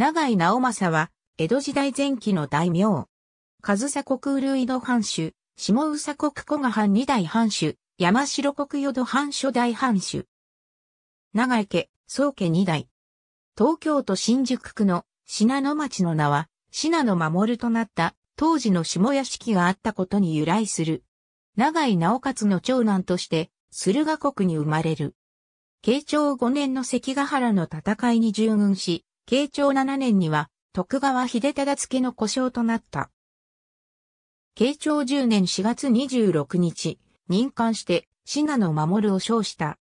長井直政は、江戸時代前期の大名。上総国類戸藩主、下宇佐国古賀藩二代藩主、山城国淀藩初代藩主。長井家、宗家二代。東京都新宿区の信濃町の名は、信濃守となった当時の下屋敷があったことに由来する。長井直勝の長男として、駿河国に生まれる。慶長5年の関ヶ原の戦いに従軍し、慶長7年には、徳川秀忠付の故障となった。慶長10年4月26日、任官して、信濃守を称した。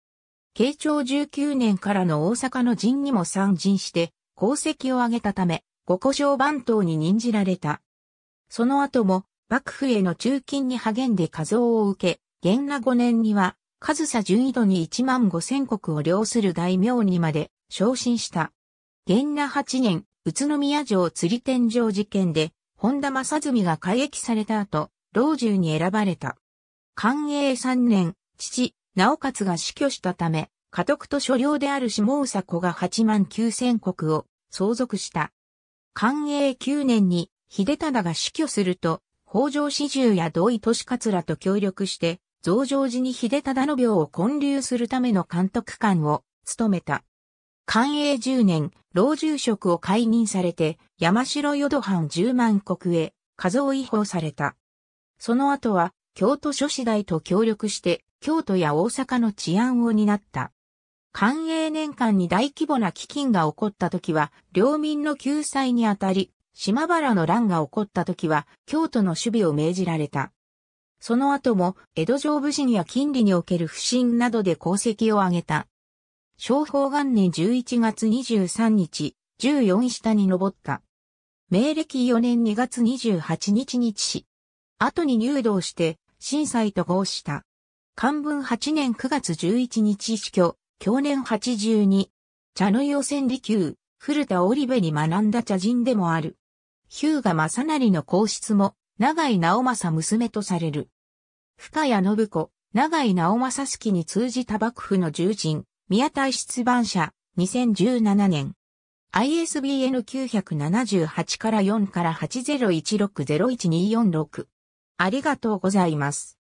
慶長19年からの大阪の陣にも参陣して、功績を挙げたため、五古障番頭に任じられた。その後も、幕府への中勤に励んで加増を受け、元和5年には、上総順位度に1万5千国を領する大名にまで昇進した。元那8年、宇都宮城釣り天井事件で、本田正純が改役された後、老中に選ばれた。寛永3年、父、直勝が死去したため、家督と所領である下佐子が8万9千国を相続した。寛永9年に、秀忠が死去すると、北条四十や同意利勝らと協力して、増上寺に秀忠の病を建立するための監督官を務めた。寛永10年、老住職を解任されて、山城淀藩十万国へ、画像違法された。その後は、京都諸次第と協力して、京都や大阪の治安を担った。官営年間に大規模な飢饉が起こった時は、領民の救済にあたり、島原の乱が起こった時は、京都の守備を命じられた。その後も、江戸城武神や金利における不信などで功績を挙げた。昭法元年11月23日、14下に登った。明暦4年2月28日日誌。後に入道して、震災と合した。漢文8年9月11日死去、去年82。茶の湯千里宮、古田織部に学んだ茶人でもある。ヒューガ正成の皇室も、長井直政娘とされる。深谷信子、長井直政式に通じた幕府の重鎮、宮台出版社、2017年。ISBN 978から4から801601246。ありがとうございます。